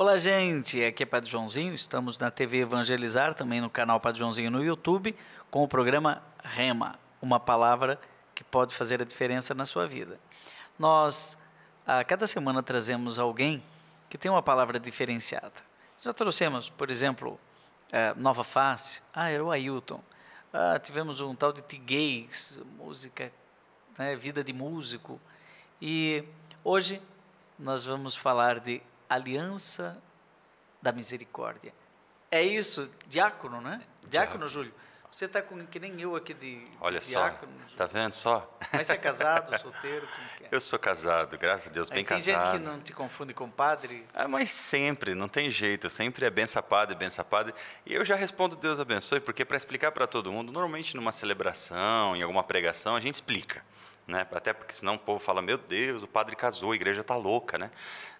Olá, gente. Aqui é Padre Joãozinho. Estamos na TV Evangelizar, também no canal Padre Joãozinho no YouTube, com o programa Rema, uma palavra que pode fazer a diferença na sua vida. Nós, a cada semana, trazemos alguém que tem uma palavra diferenciada. Já trouxemos, por exemplo, eh, Nova Face. Ah, era o Ailton. Ah, tivemos um tal de Tigueis, música, né, vida de músico. E hoje nós vamos falar de aliança da misericórdia. É isso, diácono, né? Diácono, diácono. Júlio. Você está com que nem eu aqui de, de Olha diácono. Olha só, tá vendo só? Mas você é casado, solteiro, como é? Eu sou casado, graças a Deus, bem casado. Tem gente que não te confunde com padre? Ah, mas sempre, não tem jeito, sempre é benção padre, benção padre. E eu já respondo Deus abençoe, porque para explicar para todo mundo, normalmente numa celebração, em alguma pregação, a gente explica. Né? Até porque senão o povo fala, meu Deus, o padre casou, a igreja está louca, né?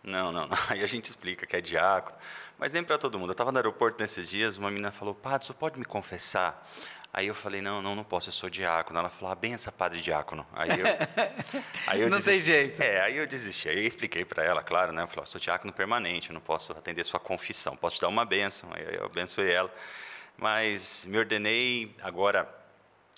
Não, não, não. Aí a gente explica que é diácono. Mas nem para todo mundo. Eu estava no aeroporto nesses dias, uma menina falou, padre, você pode me confessar? Aí eu falei, não, não, não posso, eu sou diácono. Ela falou, a ah, benção, padre diácono. Aí eu, aí eu não desisti. tem jeito. É, aí eu desisti. Aí eu expliquei para ela, claro, né? Eu falei, sou diácono permanente, eu não posso atender sua confissão. Posso te dar uma benção. Aí eu abençoei ela. Mas me ordenei agora,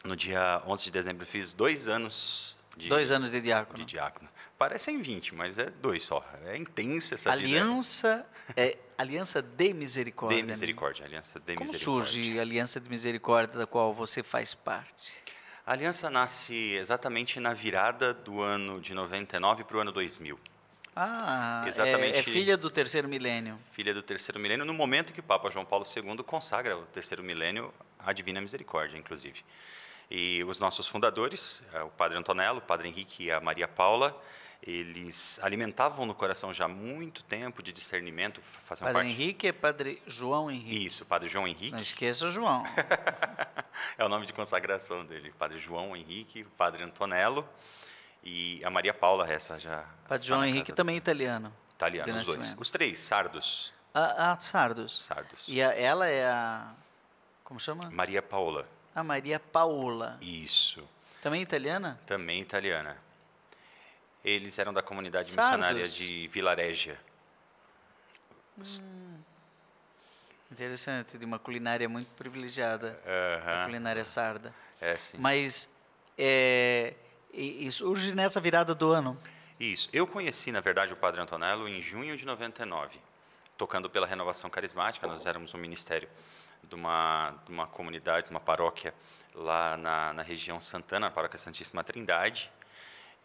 no dia 11 de dezembro, fiz dois anos de, dois anos de diácono. De diácono. Parecem 20, mas é dois só. É intensa essa aliança vida. É, aliança de misericórdia. De né, misericórdia, aliança de Como misericórdia. Como surge a aliança de misericórdia da qual você faz parte? A aliança nasce exatamente na virada do ano de 99 para o ano 2000. Ah, é Exatamente, é, é, filha do terceiro milênio. Filha do terceiro milênio, no momento que o Papa João Paulo II consagra o terceiro milênio à Divina Misericórdia, inclusive. E os nossos fundadores, é, o padre Antonello, o padre Henrique e a Maria Paula, eles alimentavam no coração já muito tempo de discernimento. Faziam padre parte... Henrique é padre João Henrique. Isso, padre João Henrique. Não esqueça o João. é o nome de consagração dele, padre João Henrique, padre Antonello e a Maria Paula, essa já... Padre João Henrique também é italiano. Italiano, os dois. Os três, sardos. Ah, ah sardos. Sardos. E a, ela é a... Como chama? Maria Paula a Maria Paola. Isso. Também italiana? Também italiana. Eles eram da comunidade missionária de Vilaregia. Hum. Interessante, de uma culinária muito privilegiada, uhum. a culinária sarda. É, sim. Mas é, e, surge nessa virada do ano. Isso. Eu conheci, na verdade, o Padre Antonello em junho de 99, tocando pela Renovação Carismática, nós éramos um ministério de uma, de uma comunidade, de uma paróquia lá na, na região Santana, a paróquia Santíssima Trindade.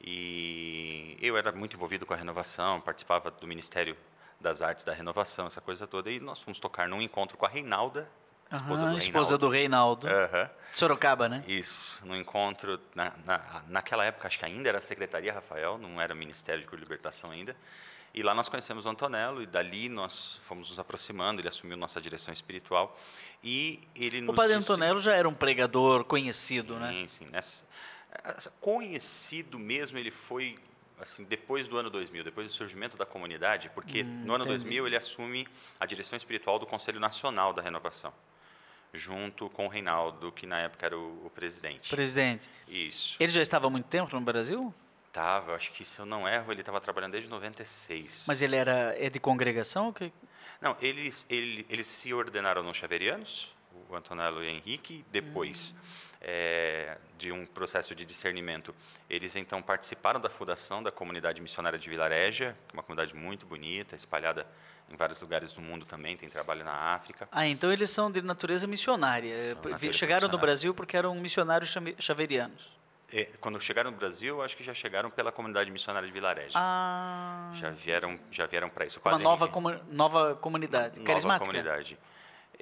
E eu era muito envolvido com a renovação, participava do Ministério das Artes da Renovação, essa coisa toda. E nós fomos tocar num encontro com a Reinalda, esposa, uhum, do, esposa do Reinaldo. Uhum. Sorocaba, né? Isso, no encontro, na, na, naquela época, acho que ainda era Secretaria Rafael, não era Ministério de Libertação ainda. E lá nós conhecemos o Antonello, e dali nós fomos nos aproximando, ele assumiu nossa direção espiritual. E ele O padre disse... Antonello já era um pregador conhecido, sim, né? Sim, sim. Né? Nessa... Conhecido mesmo, ele foi assim, depois do ano 2000, depois do surgimento da comunidade, porque hum, no ano 2000 ele assume a direção espiritual do Conselho Nacional da Renovação, junto com o Reinaldo, que na época era o, o presidente. Presidente. Isso. Ele já estava há muito tempo no Brasil? estava, acho que se eu não erro, ele estava trabalhando desde 96. Mas ele era é de congregação? Que... Não, eles, ele, eles se ordenaram no Xaverianos, o Antonello e o Henrique, depois hum. é, de um processo de discernimento. Eles então participaram da fundação da comunidade missionária de Vilareja, é uma comunidade muito bonita, espalhada em vários lugares do mundo também, tem trabalho na África. Ah, então eles são de natureza missionária. natureza Chegaram missionária. no Brasil porque eram missionários chaverianos. É, quando chegaram no Brasil, acho que já chegaram pela comunidade missionária de Vilarejo. Ah. Já vieram, já vieram para isso. Uma nova, comu nova comunidade, carismática. comunidade.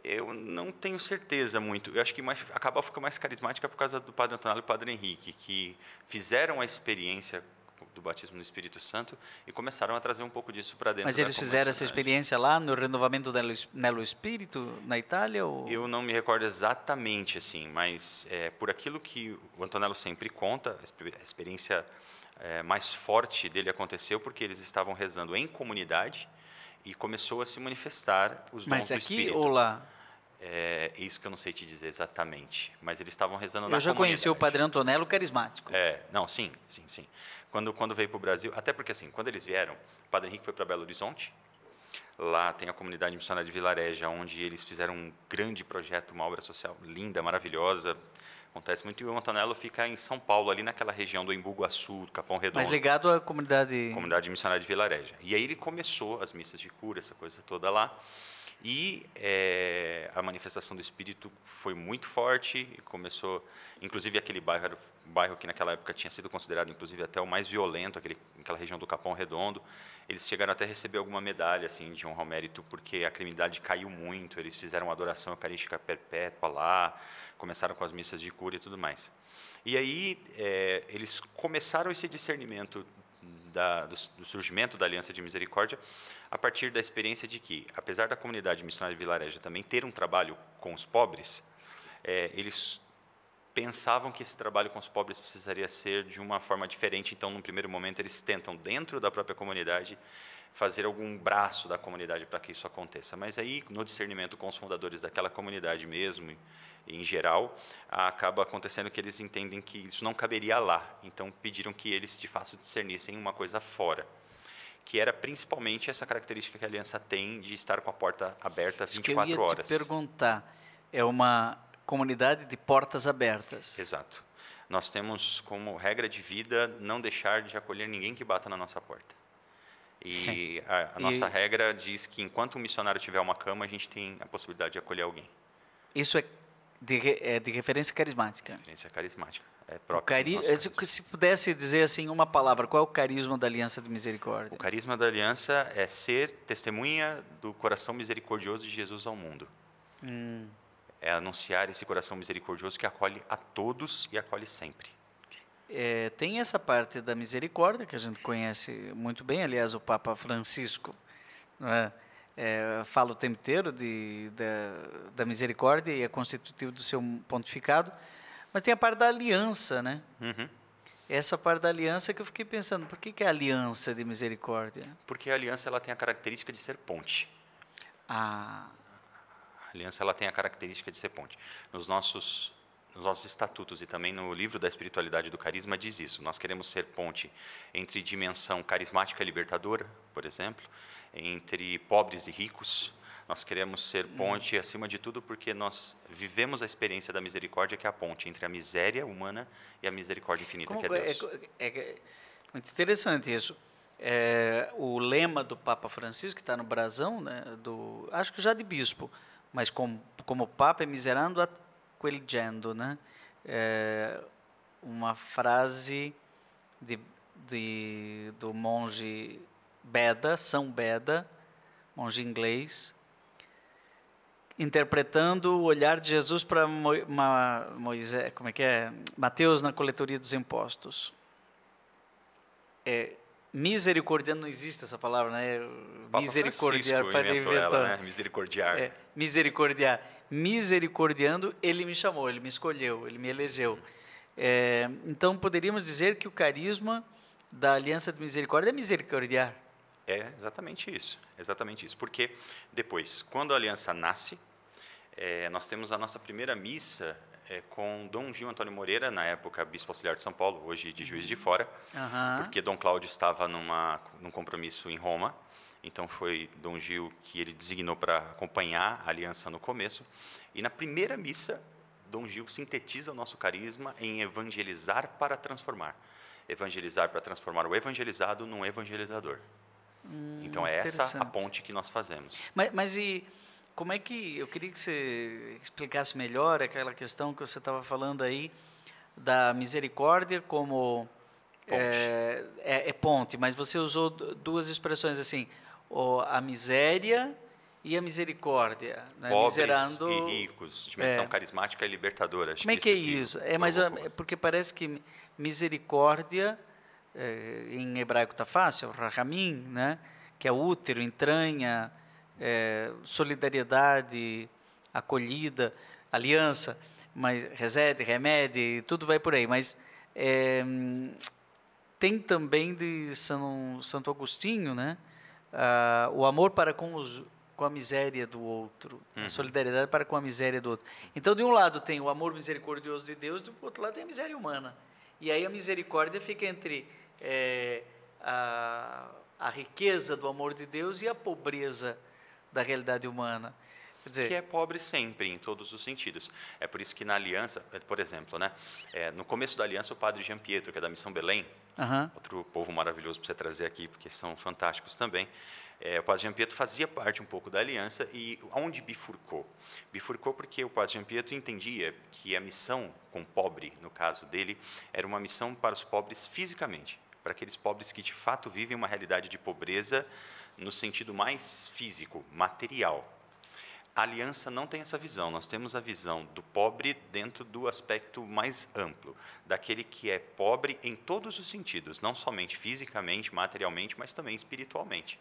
Eu não tenho certeza muito. Eu acho que mais, acaba ficando mais carismática por causa do Padre Antonello e do Padre Henrique, que fizeram a experiência do batismo no Espírito Santo e começaram a trazer um pouco disso para dentro. Mas eles fizeram essa né? experiência lá no renovamento nello Espírito na Itália? Ou? Eu não me recordo exatamente assim, mas é, por aquilo que o Antonello sempre conta, a experiência é, mais forte dele aconteceu porque eles estavam rezando em comunidade e começou a se manifestar os dons mas do Espírito. Mas aqui ou lá? É isso que eu não sei te dizer exatamente, mas eles estavam rezando eu na comunidade. Eu já conheci o Padre Antonello carismático. É, não, sim, sim, sim. Quando, quando veio para o Brasil, até porque assim, quando eles vieram, o Padre Henrique foi para Belo Horizonte, Lá tem a comunidade missionária de Vilareja, onde eles fizeram um grande projeto, uma obra social linda, maravilhosa. Acontece muito. E o Antonello fica em São Paulo, ali naquela região do Embu-Guaçu, do Capão Redondo. Mas ligado à comunidade... Comunidade missionária de Vilareja. E aí ele começou as missas de cura, essa coisa toda lá. E é, a manifestação do espírito foi muito forte e começou, inclusive aquele bairro, era o bairro que naquela época tinha sido considerado, inclusive até o mais violento, aquele, aquela região do Capão Redondo. Eles chegaram até a receber alguma medalha assim de honra ao mérito, porque a criminalidade caiu muito. Eles fizeram uma adoração eucarística perpétua lá, começaram com as missas de cura e tudo mais. E aí é, eles começaram esse discernimento da, do, do surgimento da Aliança de Misericórdia a partir da experiência de que, apesar da comunidade missionária de vilareja também ter um trabalho com os pobres, é, eles pensavam que esse trabalho com os pobres precisaria ser de uma forma diferente. Então, num primeiro momento, eles tentam, dentro da própria comunidade, fazer algum braço da comunidade para que isso aconteça. Mas aí, no discernimento com os fundadores daquela comunidade mesmo, em geral, acaba acontecendo que eles entendem que isso não caberia lá. Então, pediram que eles, de fato, discernissem uma coisa fora que era principalmente essa característica que a Aliança tem de estar com a porta aberta 24 horas. eu ia horas. Te perguntar, é uma comunidade de portas abertas. Exato. Nós temos como regra de vida não deixar de acolher ninguém que bata na nossa porta. E a, a e... nossa regra diz que enquanto o um missionário tiver uma cama, a gente tem a possibilidade de acolher alguém. Isso é de, é de referência carismática. Referência carismática é próprio. Cari... Se pudesse dizer assim uma palavra, qual é o carisma da Aliança de Misericórdia? O carisma da Aliança é ser testemunha do coração misericordioso de Jesus ao mundo. Hum. É anunciar esse coração misericordioso que acolhe a todos e acolhe sempre. É, tem essa parte da misericórdia que a gente conhece muito bem, aliás, o Papa Francisco é? É, fala o tempo inteiro de, da misericórdia e é constitutivo do seu pontificado mas tem a parte da aliança, né? Uhum. Essa parte da aliança que eu fiquei pensando, por que, que é aliança de misericórdia? Porque a aliança ela tem a característica de ser ponte. Ah. A aliança ela tem a característica de ser ponte. Nos nossos nos nossos estatutos e também no livro da espiritualidade do carisma diz isso. Nós queremos ser ponte entre dimensão carismática e libertadora, por exemplo, entre pobres e ricos, nós queremos ser uhum. ponte, acima de tudo, porque nós vivemos a experiência da misericórdia, que é a ponte entre a miséria humana e a misericórdia infinita, Como, que é, é Deus. É, é, é, muito interessante isso. É, o lema do Papa Francisco, que está no brasão, né, do, acho que já de bispo, mas como, como Papa é miserando a queligendo, né? É, uma frase de, de, do monge Beda, São Beda, monge inglês, interpretando o olhar de Jesus para Mo, Moisés, como é que é? Mateus na coletoria dos impostos. É, misericordia não existe essa palavra, né? misericordiar para inventar. Né? Misericordiar. É, misericordiar. Misericordiando, ele me chamou, ele me escolheu, ele me elegeu. É, então poderíamos dizer que o carisma da aliança de misericórdia é misericordiar. É exatamente isso, exatamente isso. Porque depois, quando a aliança nasce, é, nós temos a nossa primeira missa é, com Dom Gil Antônio Moreira, na época bispo auxiliar de São Paulo, hoje de Juiz de Fora, uhum. porque Dom Cláudio estava numa, num compromisso em Roma, então foi Dom Gil que ele designou para acompanhar a aliança no começo. E na primeira missa, Dom Gil sintetiza o nosso carisma em evangelizar para transformar. Evangelizar para transformar o evangelizado num evangelizador. Hum, então é essa a ponte que nós fazemos. Mas, mas, e como é que eu queria que você explicasse melhor aquela questão que você estava falando aí da misericórdia como ponte. É, é, é, ponte, mas você usou duas expressões assim, a miséria e a misericórdia, né? pobres miserando... e ricos, dimensão é. carismática e libertadora. Acho Como é que, que é isso? É, é mas porque parece que misericórdia eh, em hebraico está fácil, rahamim, né? que é útero, entranha, é, solidariedade, acolhida, aliança, mas resede, remédio, tudo vai por aí. Mas é, tem também de São, Santo Agostinho, né? Ah, o amor para com, os, com a miséria do outro, uhum. a solidariedade para com a miséria do outro. Então, de um lado tem o amor misericordioso de Deus, do outro lado tem a miséria humana. E aí a misericórdia fica entre é, a, a riqueza do amor de Deus e a pobreza da realidade humana. Dizer, que é pobre sempre, em todos os sentidos. É por isso que na aliança, por exemplo, né, é, no começo da aliança, o padre Jean Pietro, que é da Missão Belém, uhum. outro povo maravilhoso para você trazer aqui, porque são fantásticos também, é, o padre Jean Pietro fazia parte um pouco da aliança e onde bifurcou? Bifurcou porque o padre Jean Pietro entendia que a missão com o pobre, no caso dele, era uma missão para os pobres fisicamente para aqueles pobres que de fato vivem uma realidade de pobreza no sentido mais físico, material. A aliança não tem essa visão, nós temos a visão do pobre dentro do aspecto mais amplo, daquele que é pobre em todos os sentidos, não somente fisicamente, materialmente, mas também espiritualmente.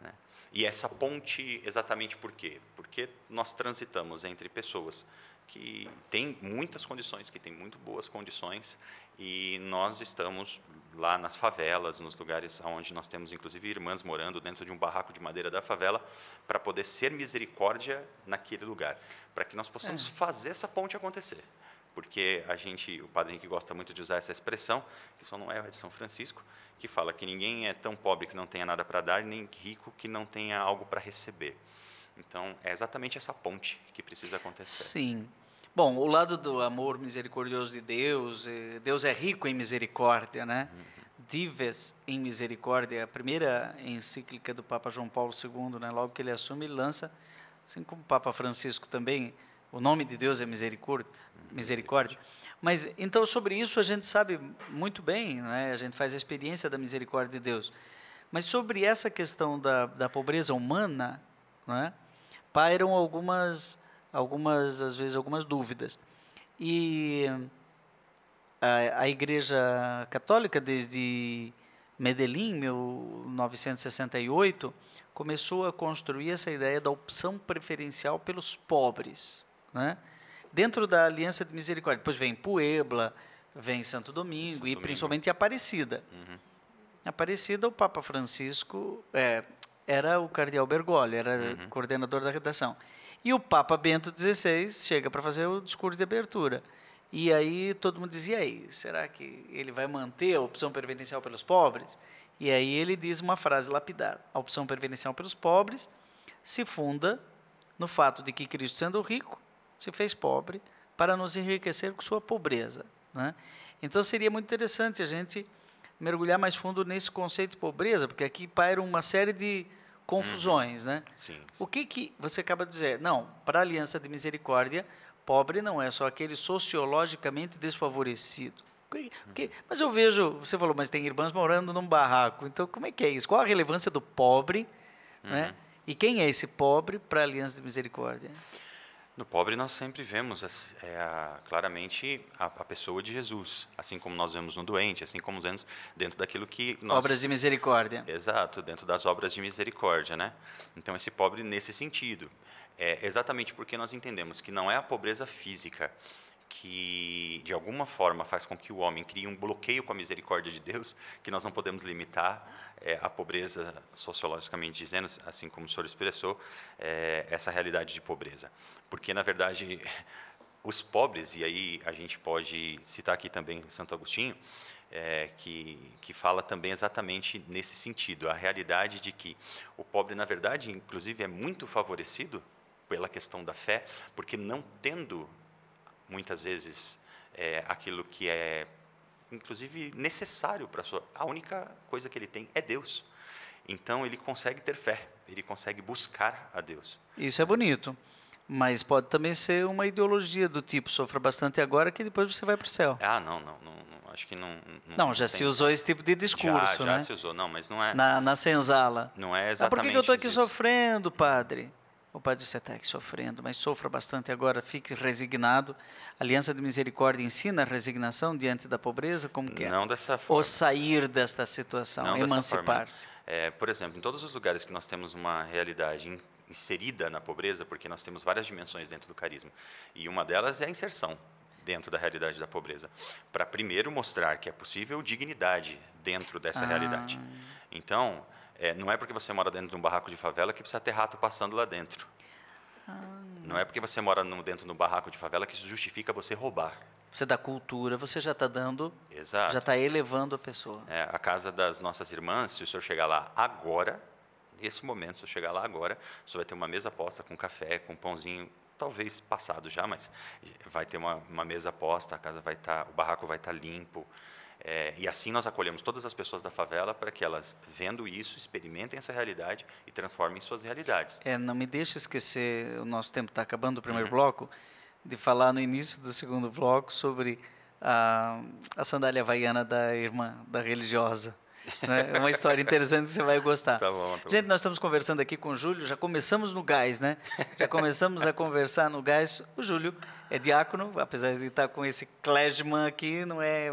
Né? E essa ponte, exatamente por quê? Porque nós transitamos entre pessoas que têm muitas condições, que têm muito boas condições, e nós estamos lá nas favelas, nos lugares onde nós temos, inclusive, irmãs morando dentro de um barraco de madeira da favela, para poder ser misericórdia naquele lugar, para que nós possamos é. fazer essa ponte acontecer. Porque a gente, o padre que gosta muito de usar essa expressão, que só não é, é de São Francisco, que fala que ninguém é tão pobre que não tenha nada para dar, nem rico que não tenha algo para receber. Então, é exatamente essa ponte que precisa acontecer. Sim. Bom, o lado do amor misericordioso de Deus, eh, Deus é rico em misericórdia, né? Uhum. Dives em misericórdia, a primeira encíclica do Papa João Paulo II, né? Logo que ele assume, ele lança, assim como o Papa Francisco também, o nome de Deus é misericórdia, misericórdia. Mas então sobre isso a gente sabe muito bem, né? A gente faz a experiência da misericórdia de Deus. Mas sobre essa questão da, da pobreza humana, né? Pairam algumas algumas, às vezes, algumas dúvidas. E a, a Igreja Católica, desde Medellín, 1968, começou a construir essa ideia da opção preferencial pelos pobres. Né? Dentro da Aliança de Misericórdia, depois vem Puebla, vem Santo Domingo Santo e Domingo. principalmente Aparecida. Uhum. Aparecida, o Papa Francisco é, era o Cardeal Bergoglio, era uhum. coordenador da redação. E o Papa Bento XVI chega para fazer o discurso de abertura. E aí todo mundo dizia, aí, será que ele vai manter a opção previdencial pelos pobres? E aí ele diz uma frase lapidar: a opção previdencial pelos pobres se funda no fato de que Cristo, sendo rico, se fez pobre para nos enriquecer com sua pobreza. Né? Então seria muito interessante a gente mergulhar mais fundo nesse conceito de pobreza, porque aqui paira uma série de confusões, né? uhum. né? Sim, sim, O que que você acaba de dizer? Não, para a Aliança de Misericórdia, pobre não é só aquele sociologicamente desfavorecido. Porque, uhum. mas eu vejo, você falou, mas tem irmãs morando num barraco. Então, como é que é isso? Qual a relevância do pobre, né? uhum. né? E quem é esse pobre para a Aliança de Misericórdia? No pobre nós sempre vemos é, claramente a, a, pessoa de Jesus, assim como nós vemos no doente, assim como vemos dentro daquilo que nós... Obras de misericórdia. Exato, dentro das obras de misericórdia, né? Então esse pobre nesse sentido, é exatamente porque nós entendemos que não é a pobreza física, que de alguma forma faz com que o homem crie um bloqueio com a misericórdia de Deus, que nós não podemos limitar é, a pobreza, sociologicamente dizendo, assim como o senhor expressou, é, essa realidade de pobreza. Porque, na verdade, os pobres, e aí a gente pode citar aqui também Santo Agostinho, é, que, que fala também exatamente nesse sentido, a realidade de que o pobre, na verdade, inclusive, é muito favorecido pela questão da fé, porque não tendo muitas vezes é, aquilo que é, inclusive, necessário para a sua. A única coisa que ele tem é Deus. Então ele consegue ter fé, ele consegue buscar a Deus. Isso é bonito. Mas pode também ser uma ideologia do tipo, sofra bastante agora que depois você vai para o céu. Ah, não, não, não, não, acho que não. Não, não já se usou esse tipo de discurso, já, já né? Já se usou, não, mas não é. Na, na senzala. Não é exatamente. Ah, por que, eu estou aqui sofrendo, padre? O Padre disse tá até que sofrendo, mas sofra bastante agora, fique resignado. A Aliança de Misericórdia ensina a resignação diante da pobreza, como que é? Não é? dessa forma. Ou sair desta situação, emancipar-se. É, por exemplo, em todos os lugares que nós temos uma realidade inserida na pobreza, porque nós temos várias dimensões dentro do carisma, e uma delas é a inserção dentro da realidade da pobreza, para primeiro mostrar que é possível dignidade dentro dessa ah. realidade. Então, é, não é porque você mora dentro de um barraco de favela que precisa ter rato passando lá dentro. Ah. Não é porque você mora no, dentro de um barraco de favela que isso justifica você roubar. Você dá cultura, você já está dando, Exato. já está elevando a pessoa. É, a casa das nossas irmãs, se o senhor chegar lá agora, nesse momento, se eu chegar lá agora, o senhor vai ter uma mesa posta com café, com pãozinho, talvez passado já, mas vai ter uma, uma mesa posta, a casa vai estar, tá, o barraco vai estar tá limpo, é, e assim nós acolhemos todas as pessoas da favela para que elas, vendo isso, experimentem essa realidade e transformem suas realidades. É, não me deixe esquecer, o nosso tempo está acabando, o primeiro uhum. bloco, de falar no início do segundo bloco sobre a, a sandália havaiana da irmã, da religiosa. Né? É uma história interessante, você vai gostar. Tá bom, tá Gente, bom. nós estamos conversando aqui com o Júlio, já começamos no gás, né? Já começamos a conversar no gás. O Júlio é diácono, apesar de estar com esse klezman aqui, não é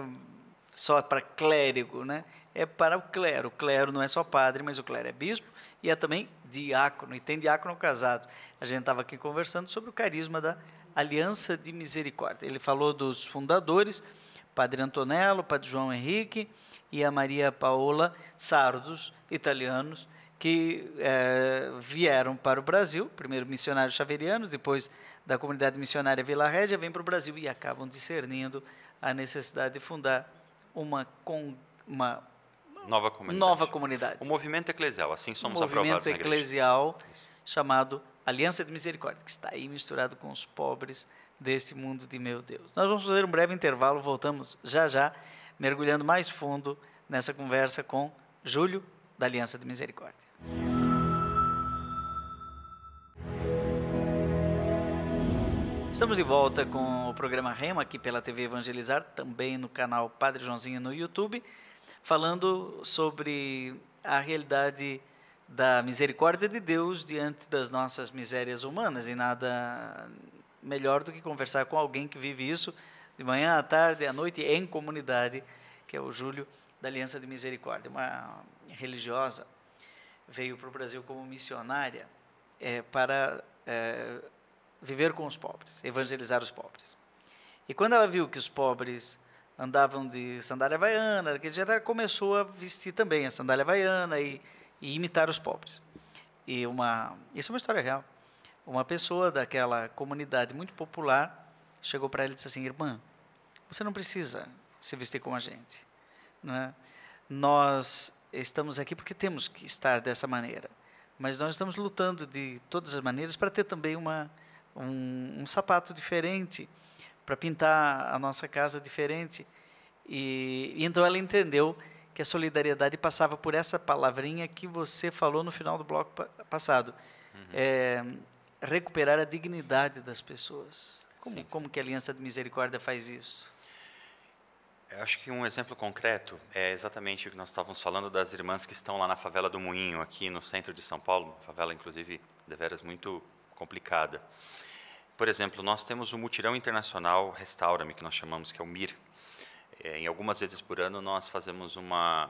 só é para clérigo, né? É para o clero. O clero não é só padre, mas o clero é bispo e é também diácono. E tem diácono casado. A gente estava aqui conversando sobre o carisma da Aliança de Misericórdia. Ele falou dos fundadores, Padre Antonello, Padre João Henrique e a Maria Paola Sardos, italianos, que eh, vieram para o Brasil, primeiro missionários xaverianos, depois da comunidade missionária Vila Régia, vêm para o Brasil e acabam discernindo a necessidade de fundar uma, uma nova, comunidade. nova comunidade. O movimento eclesial, assim somos o aprovados movimento eclesial chamado Aliança de Misericórdia, que está aí misturado com os pobres deste mundo de meu Deus. Nós vamos fazer um breve intervalo, voltamos já já, mergulhando mais fundo nessa conversa com Júlio, da Aliança de Misericórdia. Estamos de volta com o programa Rema aqui pela TV Evangelizar, também no canal Padre Joãozinho no YouTube, falando sobre a realidade da misericórdia de Deus diante das nossas misérias humanas e nada melhor do que conversar com alguém que vive isso de manhã à tarde, à noite em comunidade, que é o Júlio da Aliança de Misericórdia, uma religiosa veio para o Brasil como missionária é, para é, viver com os pobres, evangelizar os pobres. E quando ela viu que os pobres andavam de sandália havaiana, daquele jeito, ela começou a vestir também a sandália havaiana e, e imitar os pobres. E uma, isso é uma história real. Uma pessoa daquela comunidade muito popular chegou para ela e disse assim: Irmã, você não precisa se vestir como a gente. Né? Nós estamos aqui porque temos que estar dessa maneira. Mas nós estamos lutando de todas as maneiras para ter também uma um, um sapato diferente, para pintar a nossa casa diferente. E, e então ela entendeu que a solidariedade passava por essa palavrinha que você falou no final do bloco passado. Uhum. É, recuperar a dignidade das pessoas. Como, sim, sim. como que a Aliança de Misericórdia faz isso? Eu acho que um exemplo concreto é exatamente o que nós estávamos falando das irmãs que estão lá na favela do Moinho, aqui no centro de São Paulo, favela inclusive deveras muito complicada. Por exemplo, nós temos o um Mutirão Internacional Restaura-me, que nós chamamos, que é o MIR. É, em algumas vezes por ano, nós fazemos uma,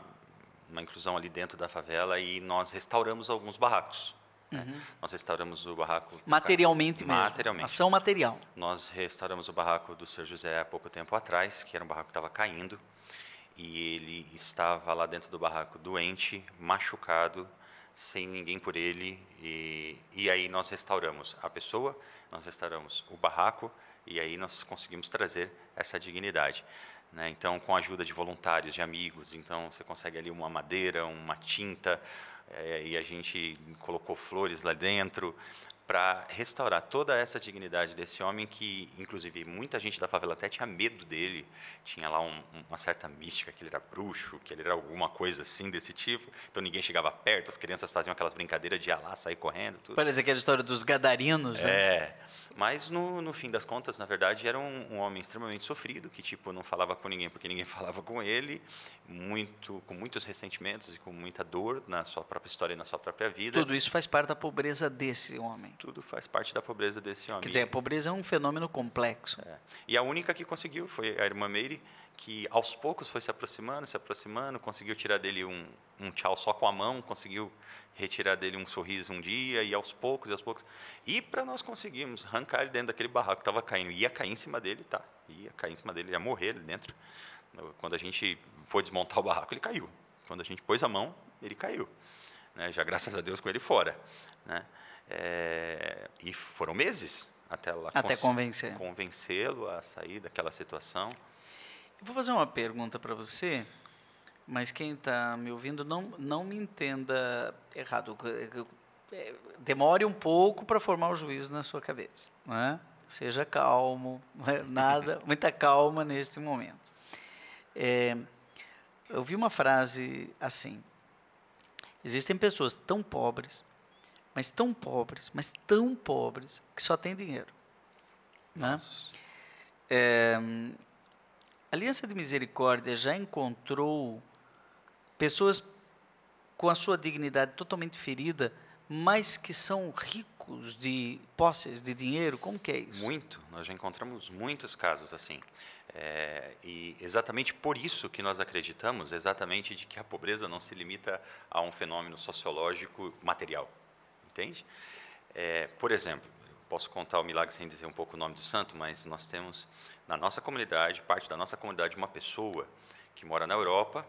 uma inclusão ali dentro da favela e nós restauramos alguns barracos. Né? Uhum. Nós restauramos o barraco... Materialmente mesmo, materialmente. ação material. Nós restauramos o barraco do Sr. José há pouco tempo atrás, que era um barraco que estava caindo, e ele estava lá dentro do barraco doente, machucado, sem ninguém por ele, e, e aí nós restauramos a pessoa nós restauramos o barraco e aí nós conseguimos trazer essa dignidade. Né? Então, com a ajuda de voluntários, de amigos, então você consegue ali uma madeira, uma tinta, é, e a gente colocou flores lá dentro, para restaurar toda essa dignidade desse homem que, inclusive, muita gente da favela até tinha medo dele, tinha lá um, uma certa mística que ele era bruxo, que ele era alguma coisa assim desse tipo. Então ninguém chegava perto, as crianças faziam aquelas brincadeiras de ir lá, sair correndo, tudo. Parece aquela história dos gadarinos. Né? É, mas no, no, fim das contas, na verdade, era um, um, homem extremamente sofrido, que tipo não falava com ninguém porque ninguém falava com ele, muito com muitos ressentimentos e com muita dor na sua própria história e na sua própria vida. Tudo isso faz parte da pobreza desse homem tudo faz parte da pobreza desse homem. Quer dizer, a pobreza é um fenômeno complexo. É. E a única que conseguiu foi a irmã Meire, que aos poucos foi se aproximando, se aproximando, conseguiu tirar dele um, um tchau só com a mão, conseguiu retirar dele um sorriso um dia, e aos poucos, e aos poucos. E para nós conseguimos arrancar ele dentro daquele barraco que estava caindo. Ia cair em cima dele, tá? Ia cair em cima dele, ia morrer ali dentro. Quando a gente foi desmontar o barraco, ele caiu. Quando a gente pôs a mão, ele caiu. Né? Já graças a Deus com ele fora. Né? É, e foram meses até ela até convencer. convencê-lo a sair daquela situação. Eu vou fazer uma pergunta para você, mas quem está me ouvindo não, não me entenda errado. É, demore um pouco para formar o juízo na sua cabeça. Né? Seja calmo, né? nada, muita calma neste momento. É, eu vi uma frase assim: existem pessoas tão pobres mas tão pobres, mas tão pobres, que só tem dinheiro. Né? É, a Aliança de Misericórdia já encontrou pessoas com a sua dignidade totalmente ferida, mas que são ricos de posses, de dinheiro? Como que é isso? Muito. Nós já encontramos muitos casos assim. É, e exatamente por isso que nós acreditamos, exatamente de que a pobreza não se limita a um fenômeno sociológico material. Entende? É, por exemplo, posso contar o milagre sem dizer um pouco o nome do santo, mas nós temos na nossa comunidade, parte da nossa comunidade, uma pessoa que mora na Europa,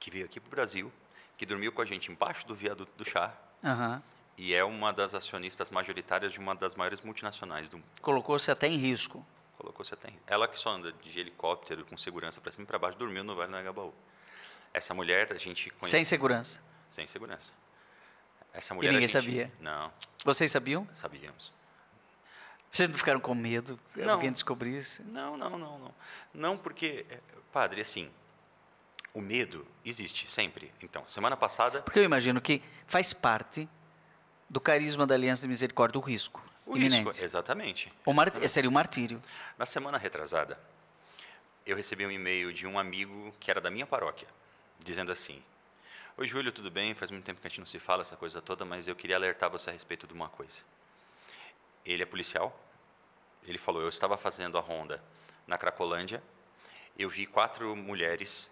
que veio aqui para o Brasil, que dormiu com a gente embaixo do viaduto do chá. Uhum. E é uma das acionistas majoritárias de uma das maiores multinacionais do mundo. Colocou-se até em risco. Colocou-se até em risco. Ela que só anda de helicóptero com segurança para cima e para baixo, dormiu no Vale do Agabaú. Essa mulher a gente conhece. Sem segurança. Sem segurança. Essa mulher. E é ninguém gente, sabia. Não. Vocês sabiam? Sabíamos. Vocês não ficaram com medo que não, alguém descobrisse? Não, não, não, não. Não, porque, é, padre, assim, o medo existe sempre. Então, semana passada. Porque eu imagino que faz parte do carisma da Aliança de Misericórdia o risco. O iminente. risco, exatamente. O mar... exatamente. Seria o um martírio. Na semana retrasada, eu recebi um e-mail de um amigo que era da minha paróquia, dizendo assim: Oi, Júlio, tudo bem? Faz muito tempo que a gente não se fala essa coisa toda, mas eu queria alertar você a respeito de uma coisa. Ele é policial. Ele falou: Eu estava fazendo a ronda na Cracolândia. Eu vi quatro mulheres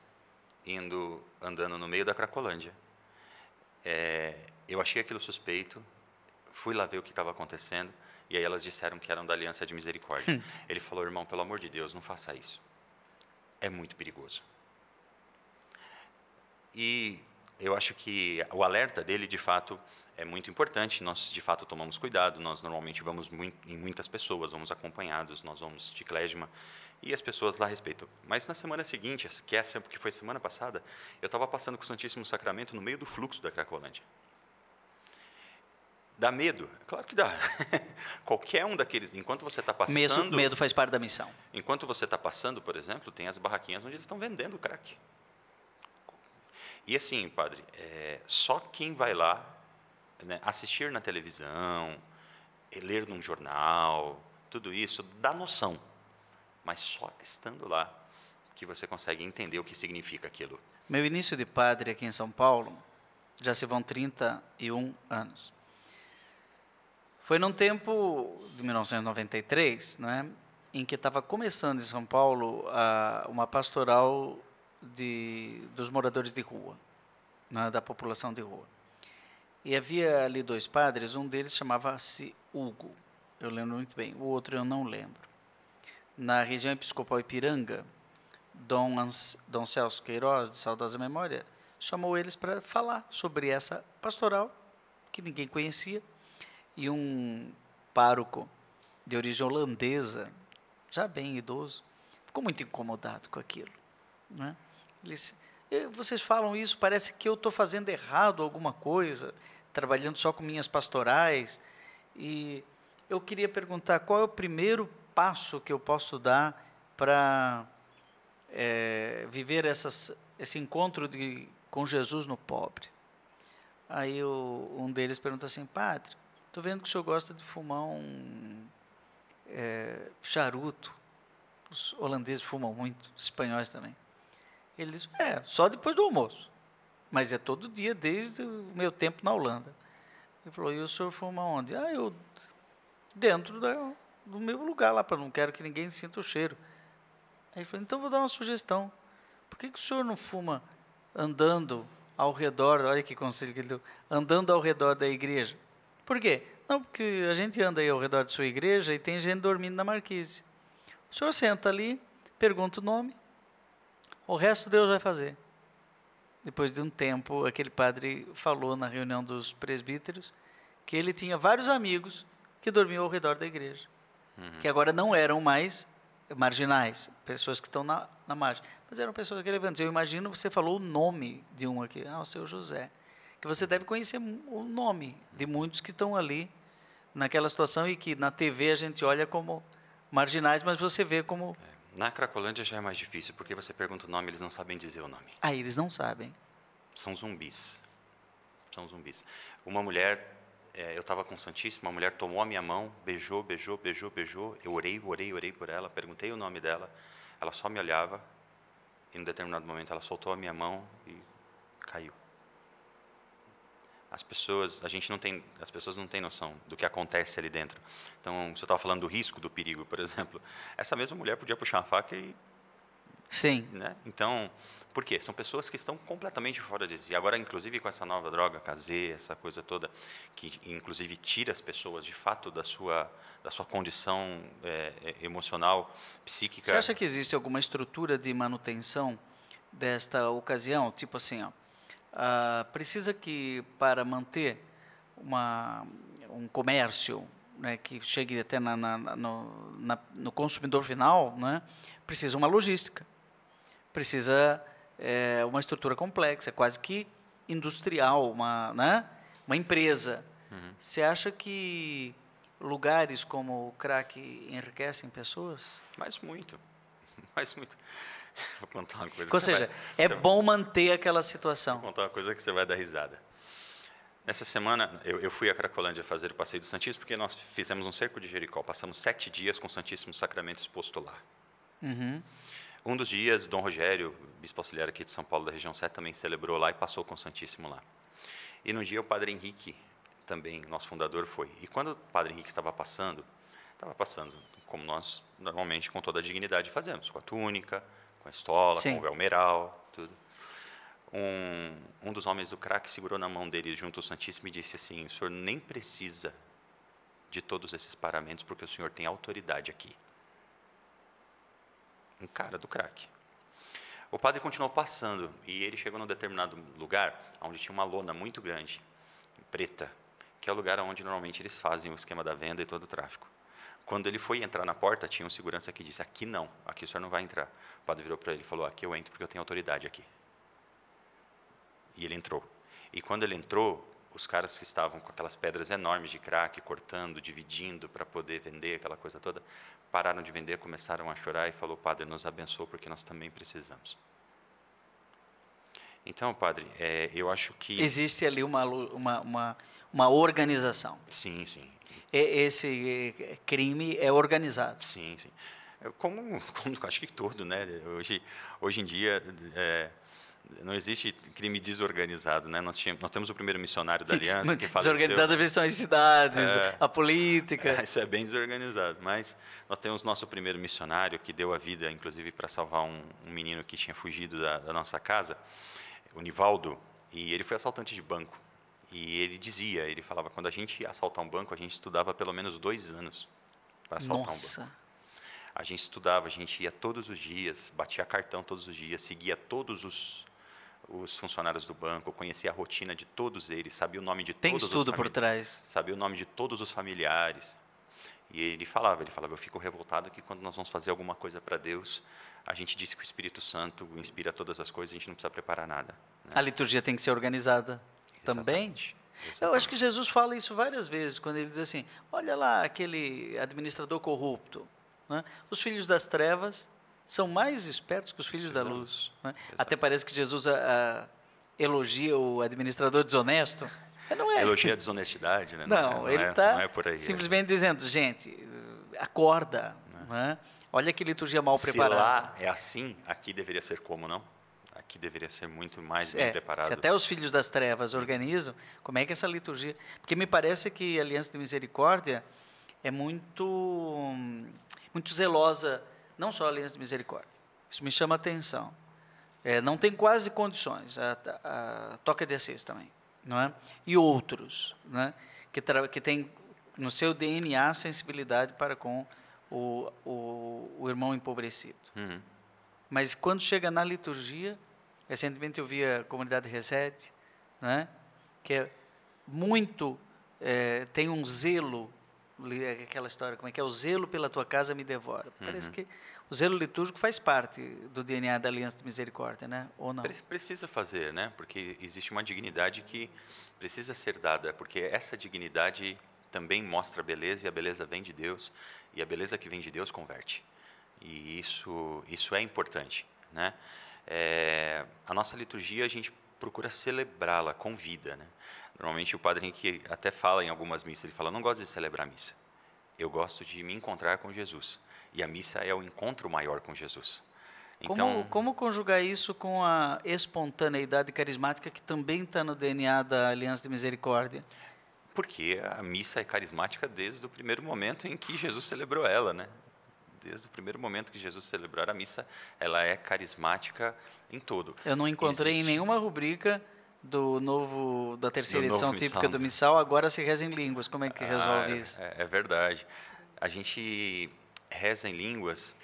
indo andando no meio da Cracolândia. É, eu achei aquilo suspeito. Fui lá ver o que estava acontecendo. E aí elas disseram que eram da Aliança de Misericórdia. Ele falou: Irmão, pelo amor de Deus, não faça isso. É muito perigoso. E eu acho que o alerta dele, de fato, é muito importante. Nós, de fato, tomamos cuidado. Nós normalmente vamos muito, em muitas pessoas, vamos acompanhados, nós vamos de clésima e as pessoas lá respeitam. Mas na semana seguinte, que é sempre que foi semana passada, eu estava passando com o Santíssimo Sacramento no meio do fluxo da Cracolândia. Dá medo? Claro que dá. Qualquer um daqueles. Enquanto você está passando. Mesmo medo faz parte da missão. Enquanto você está passando, por exemplo, tem as barraquinhas onde eles estão vendendo crack. E assim, padre, é, só quem vai lá né, assistir na televisão, ler num jornal, tudo isso dá noção. Mas só estando lá que você consegue entender o que significa aquilo. Meu início de padre aqui em São Paulo já se vão 31 anos. Foi num tempo de 1993, né, em que estava começando em São Paulo ah, uma pastoral de, dos moradores de rua, né, da população de rua. E havia ali dois padres, um deles chamava-se Hugo, eu lembro muito bem, o outro eu não lembro. Na região episcopal Ipiranga, Dom, Ans, Dom Celso Queiroz, de saudosa memória, chamou eles para falar sobre essa pastoral que ninguém conhecia, e um pároco de origem holandesa, já bem idoso, ficou muito incomodado com aquilo. Né? Eles, vocês falam isso, parece que eu estou fazendo errado alguma coisa, trabalhando só com minhas pastorais. E eu queria perguntar qual é o primeiro passo que eu posso dar para é, eh, viver essas, esse encontro de, com Jesus no pobre. Aí o, um deles pergunta assim, padre, estou vendo que o senhor gosta de fumar um é, charuto. Os holandeses fumam muito, os espanhóis também. Ele disse: É, só depois do almoço. Mas é todo dia, desde o meu tempo na Holanda. Ele falou: E o senhor fuma onde? Ah, eu. Dentro da, do meu lugar lá, para não quero que ninguém sinta o cheiro. Aí ele falou: Então vou dar uma sugestão. Por que, que o senhor não fuma andando ao redor? Olha que conselho que ele deu: andando ao redor da igreja. Por quê? Não, porque a gente anda aí ao redor de sua igreja e tem gente dormindo na marquise. O senhor senta ali, pergunta o nome, o resto Deus vai fazer. Depois de um tempo, aquele padre falou na reunião dos presbíteros que ele tinha vários amigos que dormiam ao redor da igreja, uhum. que agora não eram mais marginais, pessoas que estão na, na margem, mas eram pessoas relevantes. Eu imagino, você falou o nome de um aqui, ah, o seu José, que você deve conhecer o nome de muitos que estão ali naquela situação e que na TV a gente olha como marginais, mas você vê como é. Na Cracolândia já é mais difícil, porque você pergunta o nome, eles não sabem dizer o nome. Ah, eles não sabem. São zumbis. São zumbis. Uma mulher, é, eu estava com o Santíssimo, uma mulher tomou a minha mão, beijou, beijou, beijou, beijou. Eu orei, orei, orei por ela, perguntei o nome dela, ela só me olhava, e em um determinado momento ela soltou a minha mão e caiu as pessoas, a gente não tem, as pessoas não têm noção do que acontece ali dentro. Então, você estava falando do risco, do perigo, por exemplo. Essa mesma mulher podia puxar uma faca e Sim. Né? Então, por quê? São pessoas que estão completamente fora de si. Agora, inclusive, com essa nova droga, KZ, essa coisa toda, que inclusive tira as pessoas de fato da sua, da sua condição é, é emocional, psíquica. Você acha que existe alguma estrutura de manutenção desta ocasião? Tipo assim, ó, ah, precisa que, para manter uma, um comércio né, que chegue até na, na, no, na, no, consumidor final, né, precisa uma logística, precisa é, uma estrutura complexa, quase que industrial, uma, né, uma empresa. Uhum. Você acha que lugares como o crack enriquecem pessoas? Mas muito, mas muito. Vou contar uma coisa. Ou seja, vai, é bom vai, manter aquela situação. Vou contar uma coisa que você vai dar risada. Nessa semana, eu, eu, fui a Cracolândia fazer o passeio do Santíssimo, porque nós fizemos um cerco de Jericó. Passamos sete dias com o Santíssimo Sacramento exposto lá. Uhum. Um dos dias, Dom Rogério, bispo auxiliar aqui de São Paulo, da região 7, também celebrou lá e passou com o Santíssimo lá. E no dia, o Padre Henrique, também, nosso fundador, foi. E quando o Padre Henrique estava passando, estava passando como nós normalmente, com toda a dignidade, fazemos, com a túnica, com a estola, Sim. com o Velmeral, tudo. Um, um dos homens do crack segurou na mão dele junto ao Santíssimo e disse assim: O senhor nem precisa de todos esses paramentos, porque o senhor tem autoridade aqui. Um cara do crack. O padre continuou passando e ele chegou num determinado lugar onde tinha uma lona muito grande, preta, que é o lugar onde normalmente eles fazem o esquema da venda e todo o tráfico. Quando ele foi entrar na porta, tinha um segurança que disse: Aqui não, aqui o senhor não vai entrar. O padre virou para ele e falou: Aqui eu entro porque eu tenho autoridade aqui. E ele entrou. E quando ele entrou, os caras que estavam com aquelas pedras enormes de crack, cortando, dividindo para poder vender aquela coisa toda, pararam de vender, começaram a chorar e falou: Padre, nos abençoe porque nós também precisamos. Então, padre, é, eu acho que existe ali uma, uma, uma uma organização. Sim, sim. E, esse eh, crime é organizado. Sim, sim. É como, como acho que todo, né? Hoje, hoje em dia. É não existe crime desorganizado, né? Nós, tínhamos, nós temos o primeiro missionário da aliança que faleceu. Desorganizado a são as cidades, é, a política. É, isso é bem desorganizado, mas nós temos nosso primeiro missionário que deu a vida, inclusive, para salvar um, um, menino que tinha fugido da, da nossa casa, o Nivaldo, e ele foi assaltante de banco. E ele dizia, ele falava, quando a gente assaltar um banco, a gente estudava pelo menos dois anos para assaltar Nossa. um banco. A gente estudava, a gente ia todos os dias, batia cartão todos os dias, seguia todos os, os funcionários do banco, conhecia a rotina de todos eles, sabia o nome de Tem todos os Tem estudo por trás. Sabia o nome de todos os familiares. E ele falava, ele falava, eu fico revoltado que quando nós vamos fazer alguma coisa para Deus, a gente diz que o Espírito Santo inspira todas as coisas, a gente não precisa preparar nada. Né? A liturgia tem que ser organizada também. Exatamente. Eu acho que Jesus fala isso várias vezes, quando ele diz assim: olha lá aquele administrador corrupto. Né? Os filhos das trevas são mais espertos que os filhos da luz. Né? Até parece que Jesus a, ah, a, ah, elogia o administrador desonesto. não é. Elogia a desonestidade, né? Não, não é, ele está é, tá é né? simplesmente dizendo: gente, acorda. Né? né? Olha que liturgia mal preparada. Se lá é assim, aqui deveria ser como, não? aqui deveria ser muito mais bem é, preparado. Se até os filhos das trevas organizam, como é que essa liturgia? Porque me parece que a Aliança de Misericórdia é muito muito zelosa, não só a Aliança de Misericórdia. Isso me chama a atenção. É, não tem quase condições a, a, a, Toca de Assis também, não é? E outros, né? Que que tem no seu DNA sensibilidade para com o, o, o irmão empobrecido. Uhum. Mas quando chega na liturgia, Recentemente eu vi a comunidade Reset, né, que é muito, é, tem um zelo, é aquela história, como é que é? O zelo pela tua casa me devora. Uhum. Parece que o zelo litúrgico faz parte do DNA da Aliança de Misericórdia, né? Ou não? Precisa fazer, né? Porque existe uma dignidade que precisa ser dada, porque essa dignidade também mostra a beleza e a beleza vem de Deus e a beleza que vem de Deus converte. E isso isso é importante, né? é, a nossa liturgia a gente procura celebrá-la com vida. Né? Normalmente o padre que até fala em algumas missas, ele fala, não gosto de celebrar missa, eu gosto de me encontrar com Jesus. E a missa é o encontro maior com Jesus. Então, como, como conjugar isso com a espontaneidade carismática que também está no DNA da Aliança de Misericórdia? Porque a missa é carismática desde o primeiro momento em que Jesus celebrou ela, né? desde o primeiro momento que Jesus celebrar a missa, ela é carismática em todo. Eu não encontrei Existe... em nenhuma rubrica do novo da terceira do edição típica missal, do né? missal agora se reza em línguas. Como é que ah, resolve ah, isso? É, é verdade. A gente reza em línguas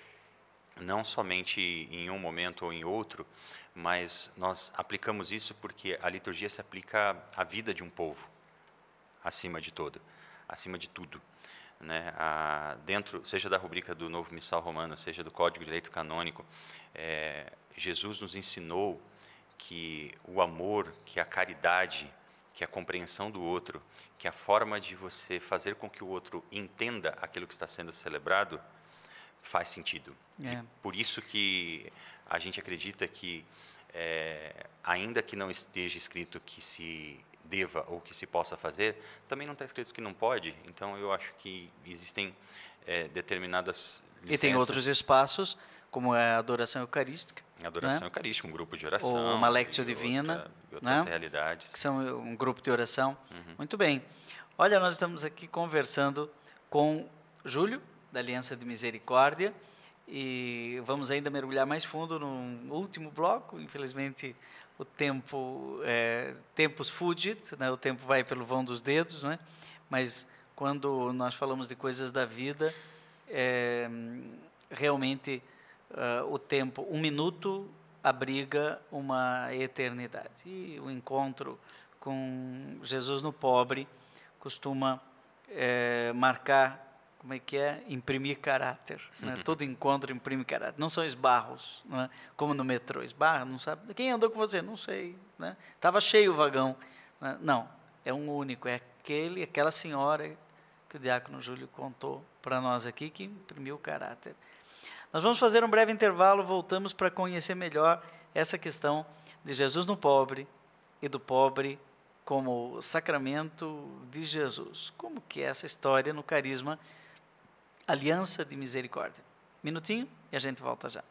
não somente em um momento ou em outro, mas nós aplicamos isso porque a liturgia se aplica à vida de um povo, acima de todo, acima de tudo né, a, dentro, seja da rubrica do Novo Missal Romano, seja do Código de Direito Canônico, é, Jesus nos ensinou que o amor, que a caridade, que a compreensão do outro, que a forma de você fazer com que o outro entenda aquilo que está sendo celebrado, faz sentido. É. por isso que a gente acredita que, é, ainda que não esteja escrito que se deva ou que se possa fazer, também não está escrito que não pode. Então, eu acho que existem é, determinadas licenças. E tem outros espaços, como a adoração eucarística. Adoração né? eucarística, um grupo de oração. Ou uma lectio divina. Outra, outras né? realidades. Que são eh, um grupo de oração. Uhum. Muito bem. Olha, nós estamos aqui conversando com Júlio, da Aliança de Misericórdia, e vamos ainda mergulhar mais fundo no último bloco, infelizmente o tempo é, tempos fugit, né? o tempo vai pelo vão dos dedos, né? mas quando nós falamos de coisas da vida, é, realmente é, o tempo, um minuto abriga uma eternidade. E o encontro com Jesus no pobre costuma é, marcar como é que é? Imprimir caráter. Né? Uhum. Todo encontro imprime caráter. Não são esbarros, né? como no metrô. Esbarra, não sabe. Quem andou com você? Não sei. Estava né? cheio o vagão. Né? Não, é um único. É aquele, aquela senhora que o diácono Júlio contou para nós aqui que imprimiu caráter. Nós vamos fazer um breve intervalo, voltamos para conhecer melhor essa questão de Jesus no pobre e do pobre como sacramento de Jesus. Como que é essa história no carisma Aliança de Misericórdia. Minutinho e a gente volta já.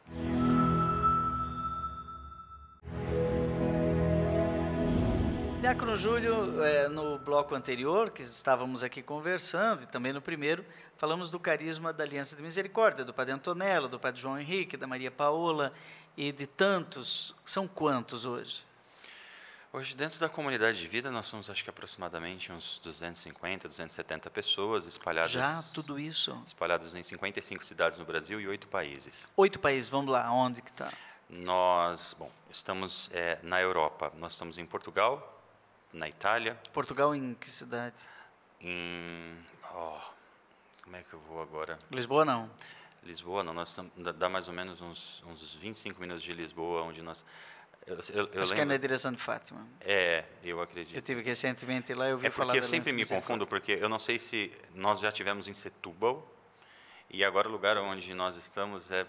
Diácono Júlio, eh, no bloco anterior, que estávamos aqui conversando, e também no primeiro, falamos do carisma da Aliança de Misericórdia, do Padre Antonello, do Padre João Henrique, da Maria Paola e de tantos. São quantos hoje? Hoje, dentro da comunidade de vida, nós somos, acho que aproximadamente uns 250, 270 pessoas espalhadas. Já, tudo isso? Espalhadas em 55 cidades no Brasil e oito países. Oito países, vamos lá, onde que está? Nós, bom, estamos é, na Europa. Nós estamos em Portugal, na Itália. Portugal em que cidade? Em, oh, como é que eu vou agora? Lisboa não. Lisboa não, nós estamos, dá mais ou menos uns, uns 25 minutos de Lisboa, onde nós eu, eu, eu Acho que é na direção de Fátima. É, eu acredito. Eu tive recentemente lá, eu vi é falar. É porque eu sempre me confundo, porque eu não sei se nós já tivemos em Setúbal e agora o lugar onde nós estamos é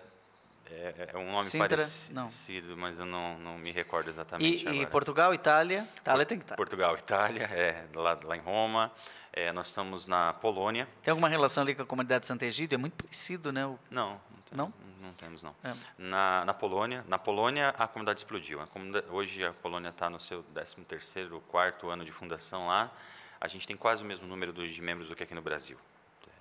é, é, um nome Sintra, parecido, não. mas eu não, não me recordo exatamente. E, e Portugal, Itália? Itália tem que estar. Tá. Portugal, Itália, é, lá, lá em Roma. É, nós estamos na Polônia. Tem alguma relação ali com a comunidade Santa Egídio? É muito parecido, né? O... Não, não? Não temos, não. É. Na, na, Polônia, na Polônia a comunidade explodiu. A comunidade, hoje a Polônia está no seu 13º 4 ano de fundação lá. A gente tem quase o mesmo número de membros do que aqui no Brasil.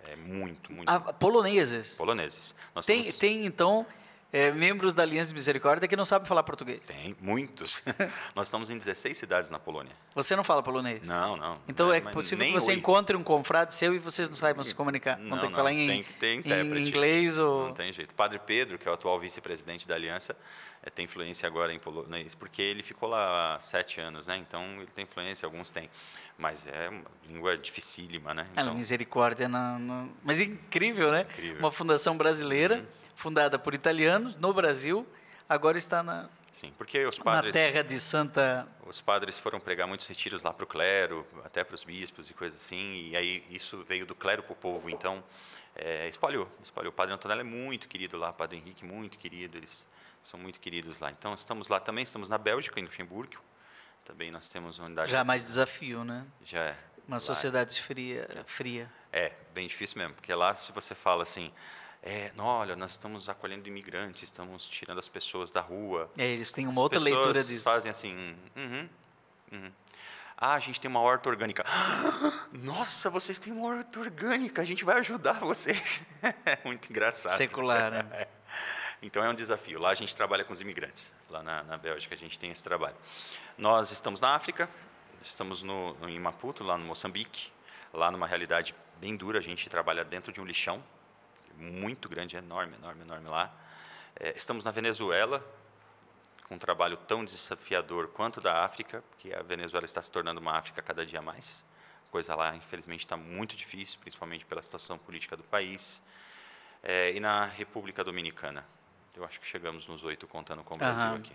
É muito, muito. poloneses? Poloneses. Nós tem, temos... tem, então, é, membros da Aliança de Misericórdia que não sabem falar português. Tem, muitos. Nós estamos em 16 cidades na Polônia. Você não fala polonês? Não, não. Então não, é, é possível que você oi. encontre um confrade seu e vocês não saibam se comunicar. Não, não tem que falar em, tem que ter em inglês ou... Não tem jeito. Padre Pedro, que é o atual vice-presidente da Aliança, é, tem influência agora em polonês, né, porque ele ficou lá há sete anos, né? Então ele tem influência, alguns têm. Mas é uma língua dificílima, né? É, então... É, misericórdia. Mas é incrível, né? Incrível. Uma fundação brasileira, uhum. fundada por italianos, no Brasil, agora está na. Sim, porque os padres. Na terra de Santa. Os padres foram pregar muitos retiros lá para o clero, até para os bispos e coisas assim, e aí isso veio do clero para o povo. Então, é, espalhou, espalhou. O padre Antonello é muito querido lá, o padre Henrique, muito querido. Eles são muito queridos lá. Então, estamos lá também, estamos na Bélgica, em Luxemburgo. Também nós temos uma unidade... Já é mais desafio, né? Já é. Uma lá sociedade fria, fria. É, bem difícil mesmo, porque lá, se você fala assim... É, não, olha, nós estamos acolhendo imigrantes, estamos tirando as pessoas da rua. É, eles têm uma outra leitura disso. fazem assim... Hum, uhum, uhum. Ah, a gente tem uma horta orgânica. Nossa, vocês têm uma horta orgânica, a gente vai ajudar vocês. É muito engraçado. Secular, né? É. Então é um desafio. Lá a gente trabalha com os imigrantes. Lá na, na Bélgica a gente tem esse trabalho. Nós estamos na África, estamos no, em Maputo, lá no Moçambique, lá numa realidade bem dura. A gente trabalha dentro de um lixão muito grande, enorme, enorme, enorme lá. É, estamos na Venezuela, com um trabalho tão desafiador quanto da África, porque a Venezuela está se tornando uma África cada dia mais. A coisa lá, infelizmente, está muito difícil, principalmente pela situação política do país. É, e na República Dominicana, eu acho que chegamos nos oito contando com o Brasil aqui.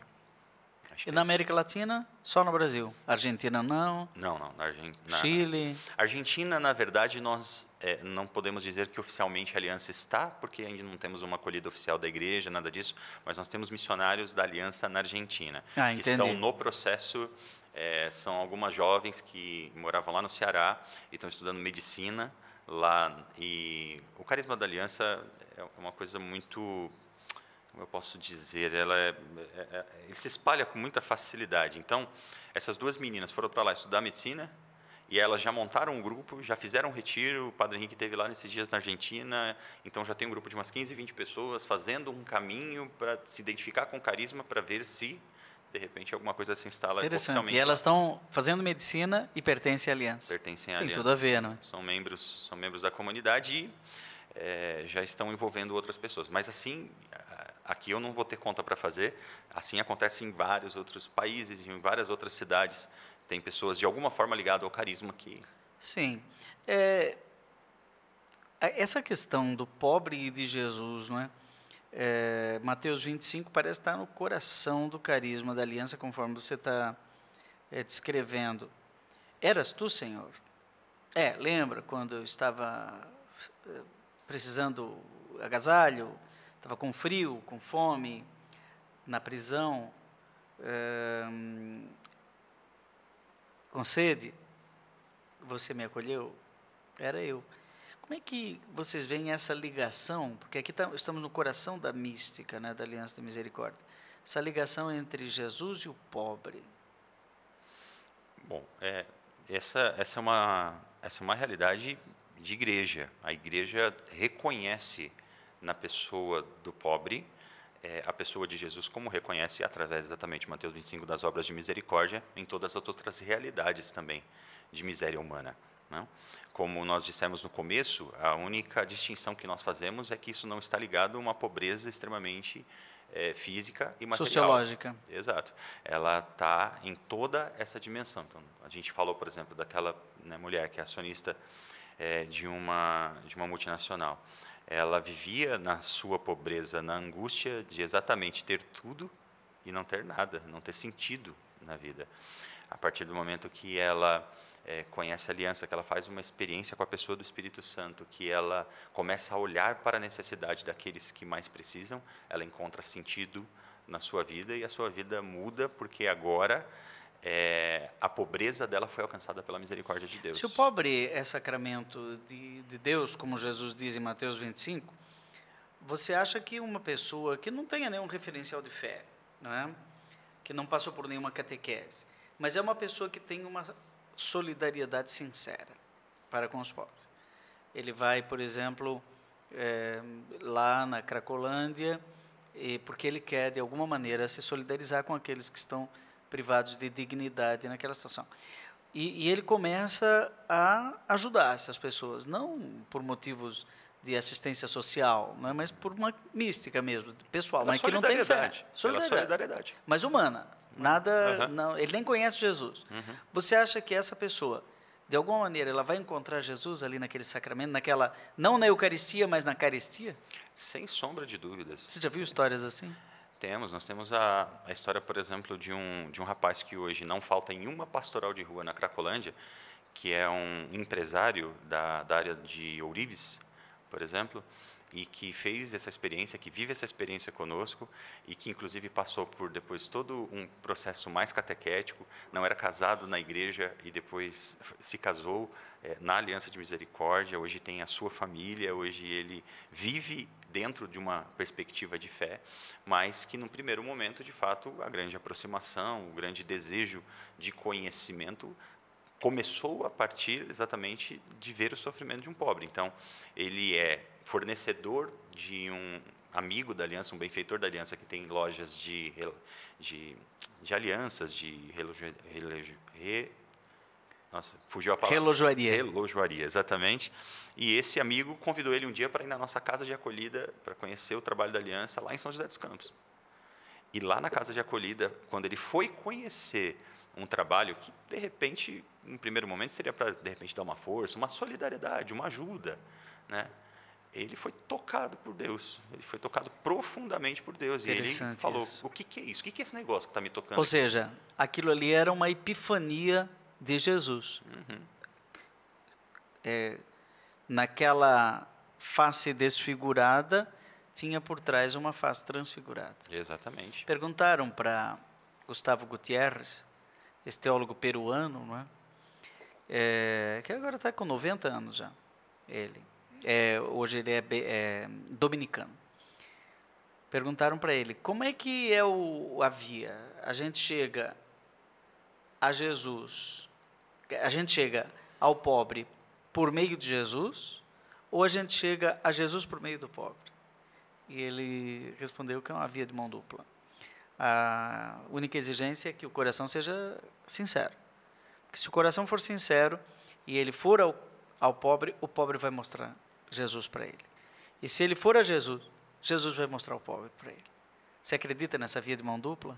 Acho e na é América Latina, só no Brasil? Argentina não? Não, não. Na Argen... Chile? Na Argentina, na verdade, nós é, não podemos dizer que oficialmente a aliança está, porque ainda não temos uma acolhida oficial da igreja, nada disso, mas nós temos missionários da aliança na Argentina, ah, que estão no processo é, são algumas jovens que moravam lá no Ceará e estão estudando medicina lá e o carisma da aliança é uma coisa muito como eu posso dizer, ela é, é, é, ele se espalha com muita facilidade. Então, essas duas meninas foram para lá estudar medicina e elas já montaram um grupo, já fizeram um retiro. O Padre Henrique teve lá nesses dias na Argentina, então já tem um grupo de umas 15, 20 pessoas fazendo um caminho para se identificar com carisma para ver se de repente alguma coisa se instala oficialmente. E elas estão fazendo medicina e pertencem à aliança. Pertencem à tem aliança. Tem tudo a ver, não é? Né? São membros, são membros da comunidade e é, já estão envolvendo outras pessoas. Mas assim, Aqui eu não vou ter conta para fazer. Assim acontece em vários outros países e em várias outras cidades. Tem pessoas de alguma forma ligadas ao carisma que. Sim. É, é, essa questão do pobre e de Jesus, não é? é Mateus 25 parece estar no coração do carisma da aliança, conforme você está é, descrevendo. Eras tu, Senhor? É, lembra quando eu estava é, precisando agasalho, Estava com frio, com fome, na prisão, hum, com sede. Você me acolheu? Era eu. Como é que vocês veem essa ligação? Porque aqui tá, estamos no coração da mística, né, da Aliança da Misericórdia. Essa ligação entre Jesus e o pobre. Bom, é, essa, essa, é uma, essa é uma realidade de igreja. A igreja reconhece na pessoa do pobre, é, a pessoa de Jesus, como reconhece através exatamente Mateus 25 das obras de misericórdia, em todas as outras realidades também de miséria humana. Não? Né? Como nós dissemos no começo, a única distinção que nós fazemos é que isso não está ligado a uma pobreza extremamente é, física e material. Sociológica. Exato. Ela está em toda essa dimensão. Então, a gente falou, por exemplo, daquela né, mulher que é acionista é, de, uma, de uma multinacional ela vivia na sua pobreza, na angústia de exatamente ter tudo e não ter nada, não ter sentido na vida. A partir do momento que ela é, conhece a aliança, que ela faz uma experiência com a pessoa do Espírito Santo, que ela começa a olhar para a necessidade daqueles que mais precisam, ela encontra sentido na sua vida e a sua vida muda porque agora é, a pobreza dela foi alcançada pela misericórdia de Deus. Se o pobre é sacramento de, de Deus, como Jesus diz em Mateus 25, você acha que uma pessoa que não tenha nenhum referencial de fé, não é? que não passou por nenhuma catequese, mas é uma pessoa que tem uma solidariedade sincera para com os pobres. Ele vai, por exemplo, é, lá na Cracolândia, e, porque ele quer, de alguma maneira, se solidarizar com aqueles que estão privados de dignidade naquela situação. E, e ele começa a ajudar essas pessoas, não por motivos de assistência social, né, mas por uma mística mesmo, pessoal, pela mas que não tem fé. Solidariedade. solidariedade. Mas humana. Uhum. Nada, uhum. não, ele nem conhece Jesus. Uhum. Você acha que essa pessoa, de alguma maneira, ela vai encontrar Jesus ali naquele sacramento, naquela, não na Eucaristia, mas na Caristia? Sem sombra de dúvidas. Você já viu histórias assim? Temos, nós temos a, a história, por exemplo, de um, de um rapaz que hoje não falta em uma pastoral de rua na Cracolândia, que é um empresário da, da área de Ourives, por exemplo, e que fez essa experiência, que vive essa experiência conosco e que inclusive passou por depois todo um processo mais catequético, não era casado na igreja e depois se casou é, na Aliança de Misericórdia, hoje tem a sua família, hoje ele vive dentro de uma perspectiva de fé, mas que, num primeiro momento, de fato, a grande aproximação, o grande desejo de conhecimento começou a partir exatamente de ver o sofrimento de um pobre. Então, ele é fornecedor de um amigo da aliança, um benfeitor da aliança que tem lojas de, de, de alianças, de religio, nossa, fugiu a palavra. Relojoaria. Relojoaria, exatamente. E esse amigo convidou ele um dia para ir na nossa casa de acolhida, para conhecer o trabalho da Aliança, lá em São José dos Campos. E lá na casa de acolhida, quando ele foi conhecer um trabalho que, de repente, em primeiro momento, seria para, de repente, dar uma força, uma solidariedade, uma ajuda, né? ele foi tocado por Deus. Ele foi tocado profundamente por Deus. E ele falou: isso. o que, que, é isso? O que, que é esse negócio que está me tocando? Ou aqui? seja, aquilo ali era uma epifania de Jesus. Uhum. É, naquela face desfigurada, tinha por trás uma face transfigurada. Exatamente. Perguntaram para Gustavo Gutierrez, esse teólogo peruano, não é? é que agora está com 90 anos já, ele. É, hoje ele é, é dominicano. Perguntaram para ele, como é que é o, a via? A gente chega a Jesus? A gente chega ao pobre por meio de Jesus ou a gente chega a Jesus por meio do pobre? E ele respondeu que é uma via de mão dupla. A única exigência é que o coração seja sincero. Porque se o coração for sincero e ele for ao, ao pobre, o pobre vai mostrar Jesus para ele. E se ele for a Jesus, Jesus vai mostrar o pobre para ele. Você acredita nessa via de mão dupla?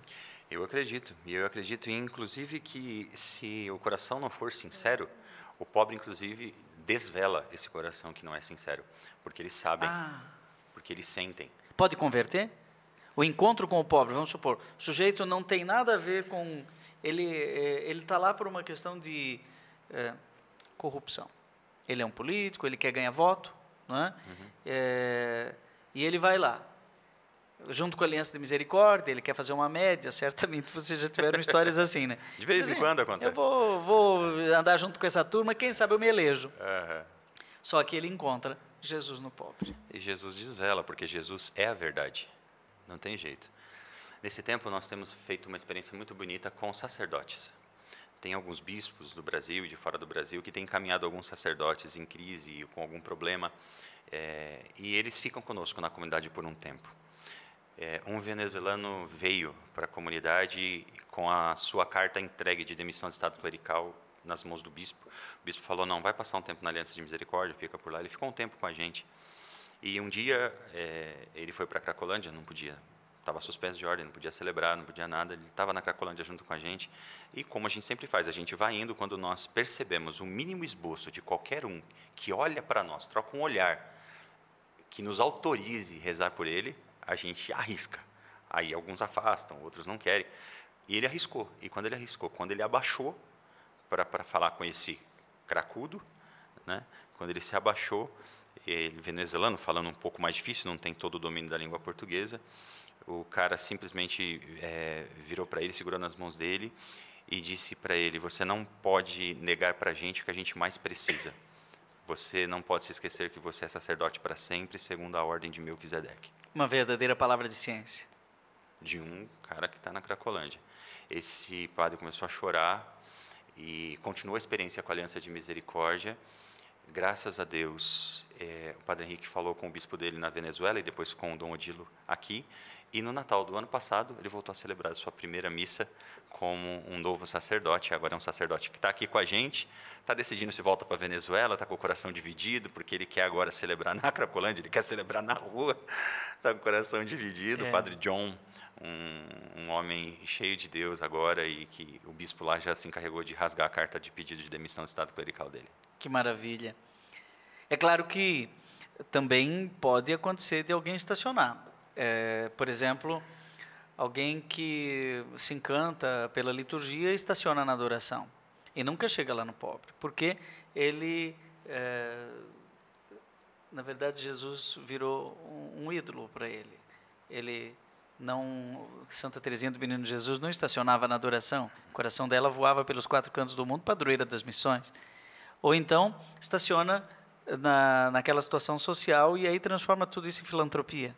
Eu acredito. E eu acredito, inclusive, que se o coração não for sincero, o pobre, inclusive, desvela esse coração que não é sincero. Porque eles sabem. Ah. Porque eles sentem. Pode converter? O encontro com o pobre, vamos supor, o sujeito não tem nada a ver com. Ele é, ele está lá por uma questão de é, corrupção. Ele é um político, ele quer ganhar voto, não é? Uhum. é e ele vai lá junto com a Aliança de Misericórdia, ele quer fazer uma média, certamente vocês já tiveram histórias assim, né? De vez assim, em quando acontece. Eu vou, vou, andar junto com essa turma, quem sabe eu me elejo. Uhum. Só que ele encontra Jesus no pobre. E Jesus desvela, porque Jesus é a verdade. Não tem jeito. Nesse tempo, nós temos feito uma experiência muito bonita com sacerdotes. Tem alguns bispos do Brasil e de fora do Brasil que têm encaminhado alguns sacerdotes em crise ou com algum problema, é, e eles ficam conosco na comunidade por um tempo é, um venezuelano veio para a comunidade com a sua carta entregue de demissão de estado clerical nas mãos do bispo. O bispo falou: não, vai passar um tempo na Aliança de Misericórdia, fica por lá. Ele ficou um tempo com a gente. E um dia é, ele foi para Cracolândia, não podia, estava suspenso de ordem, não podia celebrar, não podia nada. Ele estava na Cracolândia junto com a gente. E como a gente sempre faz, a gente vai indo quando nós percebemos o mínimo esboço de qualquer um que olha para nós, troca um olhar, que nos autorize rezar por ele, a gente arrisca. Aí alguns afastam, outros não querem. E ele arriscou. E quando ele arriscou, quando ele abaixou para falar com esse cracudo, né? quando ele se abaixou, ele, venezuelano, falando um pouco mais difícil, não tem todo o domínio da língua portuguesa, o cara simplesmente é, virou para ele, segurou nas mãos dele e disse para ele: Você não pode negar para a gente o que a gente mais precisa. Você não pode se esquecer que você é sacerdote para sempre, segundo a ordem de Melquisedeque uma verdadeira palavra de ciência? De um cara que está na Cracolândia. Esse padre começou a chorar e continuou a experiência com a Aliança de Misericórdia. Graças a Deus, é, o padre Henrique falou com o bispo dele na Venezuela e depois com o Dom Odilo aqui. E no Natal do ano passado, ele voltou a celebrar a sua primeira missa como um novo sacerdote. Agora é um sacerdote que está aqui com a gente, está decidindo se volta para a Venezuela, está com o coração dividido, porque ele quer agora celebrar na Cracolândia, ele quer celebrar na rua, está com o coração dividido. É. O padre John, um, um, homem cheio de Deus agora e que o bispo lá já se encarregou de rasgar a carta de pedido de demissão do estado clerical dele. Que maravilha. É claro que também pode acontecer de alguém estacionar. É, por exemplo, alguém que se encanta pela liturgia estaciona na adoração e nunca chega lá no pobre, porque ele, é, na verdade, Jesus virou um, um ídolo para ele. Ele não, Santa Teresinha do Menino Jesus não estacionava na adoração, o coração dela voava pelos quatro cantos do mundo, padroeira das missões. Ou então estaciona na, naquela situação social e aí transforma tudo isso em filantropia.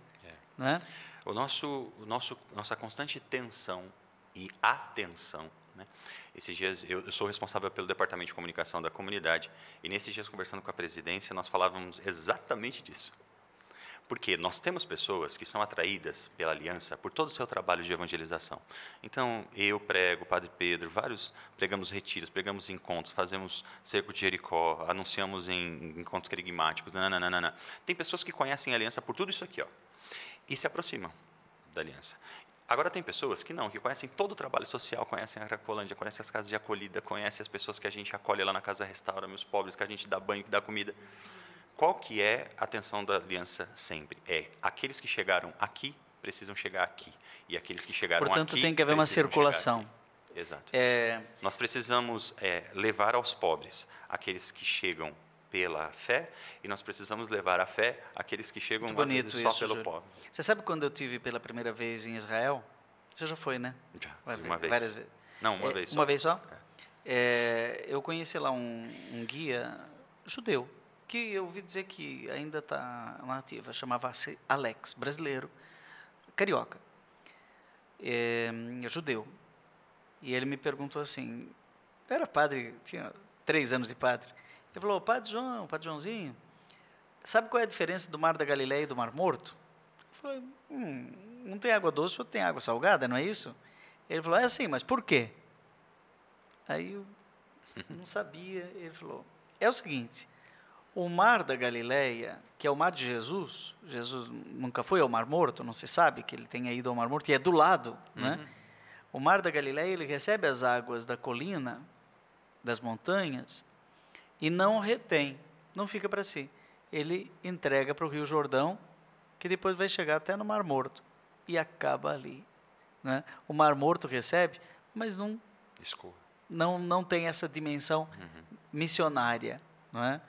Né? O nosso, o nosso, nossa constante tensão e atenção. Né? Esses dias, eu, eu, sou responsável pelo departamento de comunicação da comunidade, e nesses dias, conversando com a presidência, nós falávamos exatamente disso. Porque nós temos pessoas que são atraídas pela aliança por todo o seu trabalho de evangelização. Então, eu prego, Padre Pedro, vários pregamos retiros, pregamos encontros, fazemos cerco de Jericó, anunciamos em encontros querigmáticos, nananana. Tem pessoas que conhecem a aliança por tudo isso aqui, ó e se aproximam da aliança. Agora tem pessoas que não, que conhecem todo o trabalho social, conhecem a Cracolândia, conhecem as casas de acolhida, conhecem as pessoas que a gente acolhe lá na casa restaura, os pobres, que a gente dá banho, que dá comida. Qual que é a atenção da aliança sempre? É aqueles que chegaram aqui precisam chegar aqui e aqueles que chegaram Portanto, aqui. Portanto, tem que haver uma circulação. Exato. É... Nós precisamos é, levar aos pobres aqueles que chegam pela fé e nós precisamos levar a fé àqueles que chegam Muito bonito às vezes, só pelo Júlio. pobre. Você sabe quando eu tive pela primeira vez em Israel? Você já foi, né? Já, uma vez. Várias vezes. Não, uma é, vez só. Uma vez só? É. É, eu conheci lá um, um, guia judeu, que eu ouvi dizer que ainda está na ativa, chamava-se Alex, brasileiro, carioca, é, é judeu. E ele me perguntou assim, era padre, tinha três anos de padre, ele falou, Padre João, Padre Joãozinho, sabe qual é a diferença do Mar da Galileia e do Mar Morto? Eu falei, hum, não tem água doce, outro tem água salgada, não é isso? Ele falou, é assim, mas por quê? Aí eu não sabia. Ele falou, é o seguinte, o Mar da Galileia, que é o Mar de Jesus, Jesus nunca foi ao Mar Morto, não se sabe que ele tenha ido ao Mar Morto, e é do lado, né? uhum. né? O Mar da Galileia, ele recebe as águas da colina, das montanhas, e não retém, não fica para si. Ele entrega para o Rio Jordão, que depois vai chegar até no Mar Morto e acaba ali. Né? O Mar Morto recebe, mas não não não tem essa dimensão uhum. missionária, não é?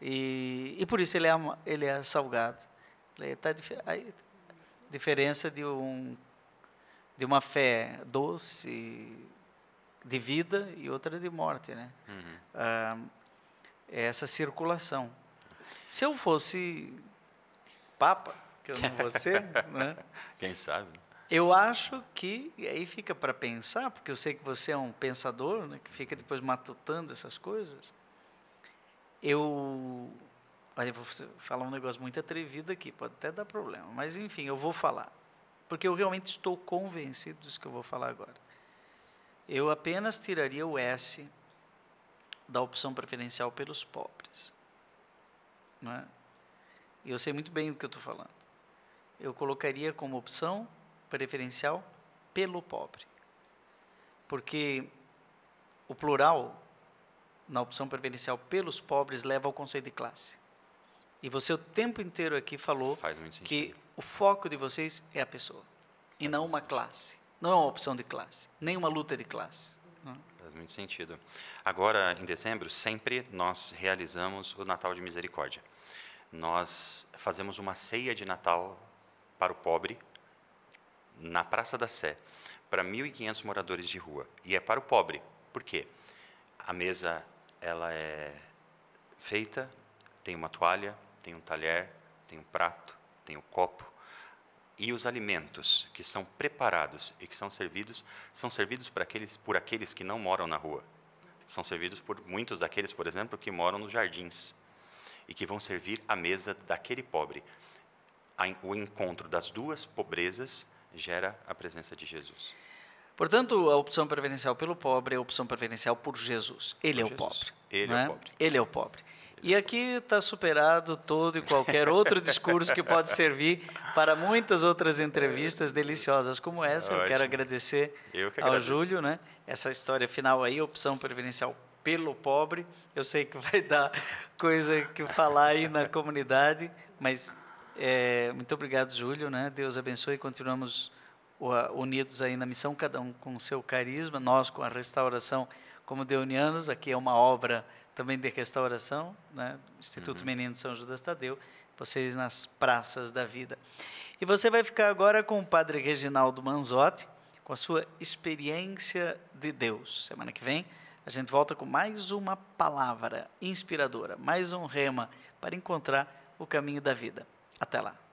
E, e por isso ele é ele é salgado. Ele tá é a diferença de um de uma fé doce de vida e outra de morte, né? Uhum. Ah, é essa circulação. Se eu fosse Papa, que eu não vou ser, né? Quem sabe? Eu acho que, aí fica para pensar, porque eu sei que você é um pensador, né, que fica depois matutando essas coisas. Eu. Olha, eu vou falar um negócio muito atrevido aqui, pode até dar problema, mas enfim, eu vou falar. Porque eu realmente estou convencido disso que eu vou falar agora. Eu apenas tiraria o S da opção preferencial pelos pobres. Não é? E eu sei muito bem do que eu estou falando. Eu colocaria como opção preferencial pelo pobre. Porque o plural, na opção preferencial pelos pobres, leva ao conceito de classe. E você o tempo inteiro aqui falou que o foco de vocês é a pessoa, Faz e não uma classe. Não é uma opção de classe, nem uma luta de classe. Não. É? faz muito sentido. Agora, em dezembro, sempre nós realizamos o Natal de Misericórdia. Nós fazemos uma ceia de Natal para o pobre na Praça da Sé, para 1.500 moradores de rua. E é para o pobre. Por quê? A mesa ela é feita, tem uma toalha, tem um talher, tem um prato, tem um copo, e os alimentos que são preparados e que são servidos são servidos por aqueles, por aqueles que não moram na rua. São servidos por muitos daqueles, por exemplo, que moram nos jardins e que vão servir à mesa daquele pobre. O encontro das duas pobrezas gera a presença de Jesus. Portanto, a opção preferencial pelo pobre é a opção preferencial por Jesus. Ele por é Jesus. o pobre. Ele é? é o pobre. Ele é o pobre. E aqui está superado todo e qualquer outro discurso que pode servir para muitas outras entrevistas deliciosas como essa. Ótimo. Eu quero agradecer Eu que ao Júlio, né? Essa história final aí, opção preferencial pelo pobre. Eu sei que vai dar coisa que falar aí na comunidade, mas é, muito obrigado, Júlio, né? Deus abençoe. Continuamos unidos aí na missão, cada um com seu carisma, nós com a restauração como deonianos. Aqui é uma obra também de restauração, né? Instituto uhum. Menino São Judas Tadeu, vocês nas praças da vida. E você vai ficar agora com o Padre Reginaldo Manzotti, com a sua experiência de Deus. Semana que vem a gente volta com mais uma palavra inspiradora, mais um rema para encontrar o caminho da vida. Até lá.